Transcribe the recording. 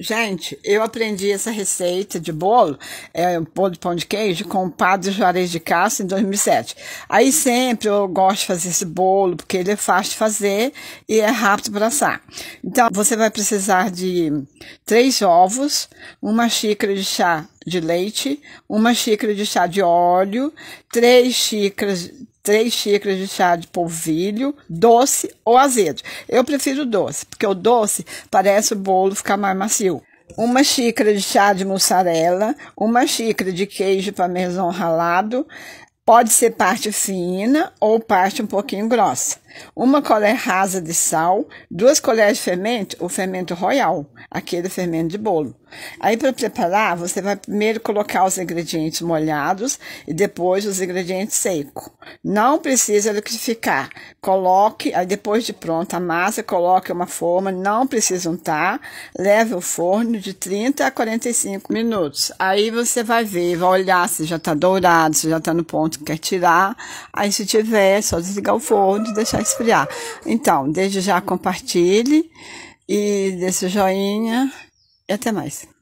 Gente, eu aprendi essa receita de bolo, é, bolo de pão de queijo, com o padre Juarez de Castro em 2007. Aí sempre eu gosto de fazer esse bolo, porque ele é fácil de fazer e é rápido para assar. Então, você vai precisar de três ovos, uma xícara de chá de leite, uma xícara de chá de óleo, três xícaras, três xícaras de chá de polvilho, doce ou azedo. Eu prefiro doce, porque o doce parece o bolo ficar mais macio. Uma xícara de chá de mussarela, uma xícara de queijo parmesão ralado, pode ser parte fina ou parte um pouquinho grossa uma colher rasa de sal, duas colheres de fermento, o fermento royal, aquele fermento de bolo. Aí, para preparar, você vai primeiro colocar os ingredientes molhados e depois os ingredientes secos. Não precisa liquidificar. Coloque, aí depois de pronta a massa, coloque uma forma, não precisa untar. Leve ao forno de 30 a 45 minutos. Aí você vai ver, vai olhar se já está dourado, se já está no ponto que quer tirar. Aí, se tiver, é só desligar o forno e deixar começar a esfriar. Então, desde já compartilhe e desse joinha e até mais.